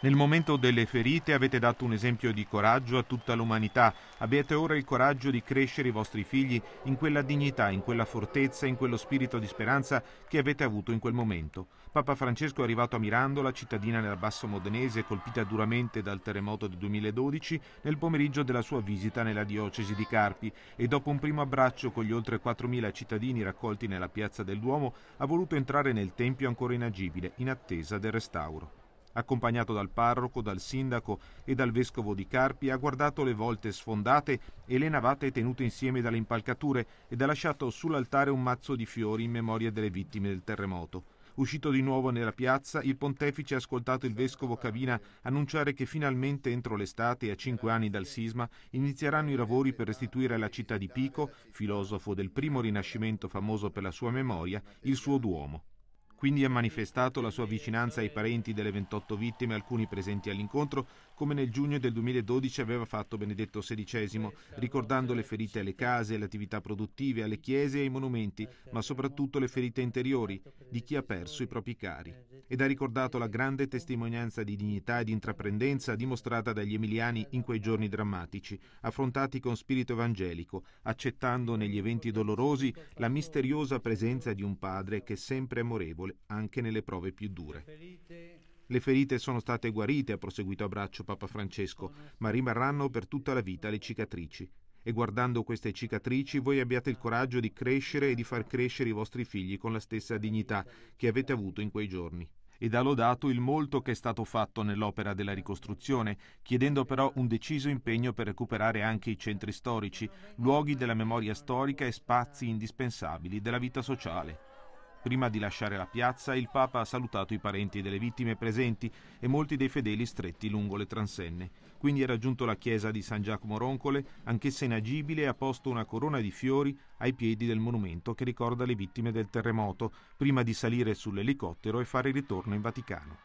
Nel momento delle ferite avete dato un esempio di coraggio a tutta l'umanità. Abbiate ora il coraggio di crescere i vostri figli in quella dignità, in quella fortezza, in quello spirito di speranza che avete avuto in quel momento. Papa Francesco è arrivato a Mirandola, cittadina nel Basso Modenese colpita duramente dal terremoto del 2012, nel pomeriggio della sua visita nella diocesi di Carpi e dopo un primo abbraccio con gli oltre 4.000 cittadini raccolti nella piazza del Duomo ha voluto entrare nel tempio ancora inagibile in attesa del restauro accompagnato dal parroco, dal sindaco e dal vescovo di Carpi, ha guardato le volte sfondate e le navate tenute insieme dalle impalcature ed ha lasciato sull'altare un mazzo di fiori in memoria delle vittime del terremoto. Uscito di nuovo nella piazza, il pontefice ha ascoltato il vescovo Cavina annunciare che finalmente entro l'estate, a cinque anni dal sisma, inizieranno i lavori per restituire alla città di Pico, filosofo del primo rinascimento famoso per la sua memoria, il suo duomo. Quindi ha manifestato la sua vicinanza ai parenti delle 28 vittime, alcuni presenti all'incontro, come nel giugno del 2012 aveva fatto Benedetto XVI, ricordando le ferite alle case, alle attività produttive, alle chiese e ai monumenti, ma soprattutto le ferite interiori di chi ha perso i propri cari. Ed ha ricordato la grande testimonianza di dignità e di intraprendenza dimostrata dagli emiliani in quei giorni drammatici, affrontati con spirito evangelico, accettando negli eventi dolorosi la misteriosa presenza di un padre che sempre è amorevole consapevole anche nelle prove più dure. Le ferite sono state guarite, ha proseguito a braccio Papa Francesco, ma rimarranno per tutta la vita le cicatrici. E guardando queste cicatrici voi abbiate il coraggio di crescere e di far crescere i vostri figli con la stessa dignità che avete avuto in quei giorni ed ha lodato il molto che è stato fatto nell'opera della ricostruzione, chiedendo però un deciso impegno per recuperare anche i centri storici, luoghi della memoria storica e spazi indispensabili della vita sociale. Prima di lasciare la piazza, il Papa ha salutato i parenti delle vittime presenti e molti dei fedeli stretti lungo le transenne. Quindi ha raggiunto la chiesa di San Giacomo Roncole, anch'essa inagibile, e ha posto una corona di fiori ai piedi del monumento che ricorda le vittime del terremoto, prima di salire sull'elicottero e fare ritorno in Vaticano.